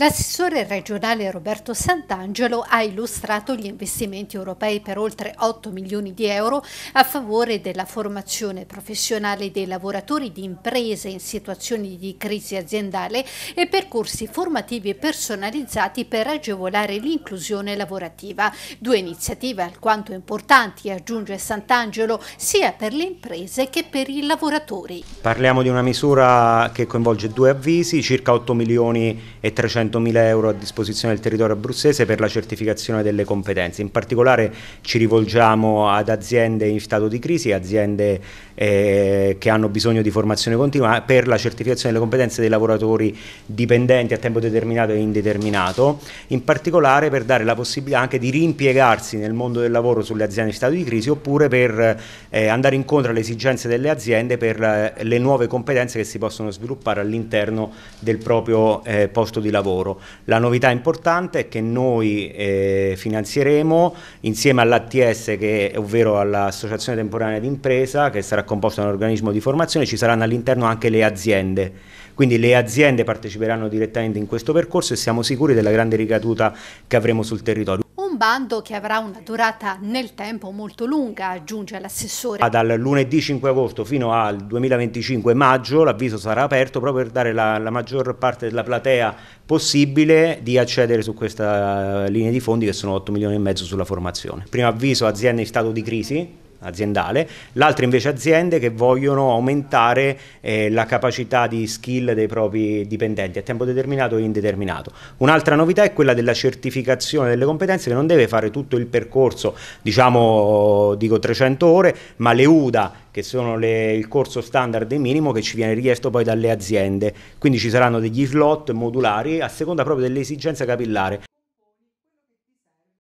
L'assessore regionale Roberto Sant'Angelo ha illustrato gli investimenti europei per oltre 8 milioni di euro a favore della formazione professionale dei lavoratori di imprese in situazioni di crisi aziendale e percorsi formativi personalizzati per agevolare l'inclusione lavorativa. Due iniziative alquanto importanti, aggiunge Sant'Angelo, sia per le imprese che per i lavoratori. Parliamo di una misura che coinvolge due avvisi, circa 8 milioni e 300 300.000 euro a disposizione del territorio abruzzese per la certificazione delle competenze. In particolare ci rivolgiamo ad aziende in stato di crisi, aziende eh, che hanno bisogno di formazione continua per la certificazione delle competenze dei lavoratori dipendenti a tempo determinato e indeterminato, in particolare per dare la possibilità anche di rimpiegarsi nel mondo del lavoro sulle aziende in stato di crisi oppure per eh, andare incontro alle esigenze delle aziende per eh, le nuove competenze che si possono sviluppare all'interno del proprio eh, posto di lavoro lavoro. La novità importante è che noi eh, finanzieremo insieme all'ATS, ovvero all'Associazione Temporanea d'Impresa, che sarà composta da un organismo di formazione, ci saranno all'interno anche le aziende. Quindi le aziende parteciperanno direttamente in questo percorso e siamo sicuri della grande ricaduta che avremo sul territorio un bando che avrà una durata nel tempo molto lunga, aggiunge l'assessore. Dal lunedì 5 agosto fino al 2025 maggio l'avviso sarà aperto proprio per dare la, la maggior parte della platea possibile di accedere su questa eh, linea di fondi che sono 8 milioni e mezzo sulla formazione. Primo avviso aziende in stato di crisi aziendale, l'altra invece aziende che vogliono aumentare eh, la capacità di skill dei propri dipendenti a tempo determinato e indeterminato. Un'altra novità è quella della certificazione delle competenze che non deve fare tutto il percorso, diciamo, dico 300 ore, ma le UDA che sono le, il corso standard e minimo che ci viene richiesto poi dalle aziende. Quindi ci saranno degli slot modulari a seconda proprio dell'esigenza capillare.